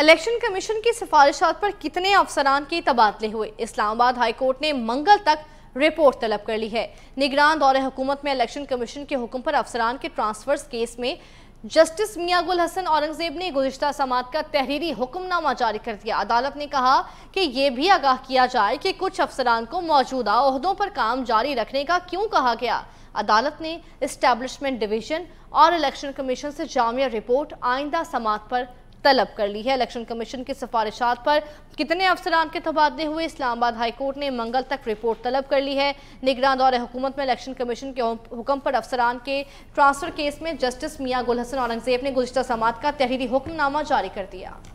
election commission की सिफारिशात पर कितने अफसरान के तबादले हुए इस्लामाबाद हाई कोर्ट ने मंगल तक रिपोर्ट तलब कर ली है निगरान दौरे हुकूमत में इलेक्शन कमीशन के हुक्म पर अफसरान के ट्रांसफर्स केस में जस्टिस मियाँ गुल हसन औरंगजेब ने गुजशत समात का तहरीरी हुक्मनामा जारी कर दिया अदालत ने कहा कि ये भी आगाह किया जाए कि कुछ अफसरान को मौजूदा अहदों पर काम जारी रखने का क्यों कहा गया अदालत ने इस्टेब्लिशमेंट डिवीजन और इलेक्शन कमीशन से जामिया रिपोर्ट आइंदा समात पर तलब कर ली है इलेक्शन कमीशन की सिफारिशात पर कितने अफसरान के तबादले हुए इस्लामाबाद हाईकोर्ट ने मंगल तक रिपोर्ट तलब कर ली है निगरान दौर हुकूमत में इलेक्शन कमीशन के हुक्म पर अफसरान के ट्रांसफर केस में जस्टिस मियाँ गुल हसन औरंगजेब ने गुजशत समात का तहरीरी हुक्मनामा जारी कर दिया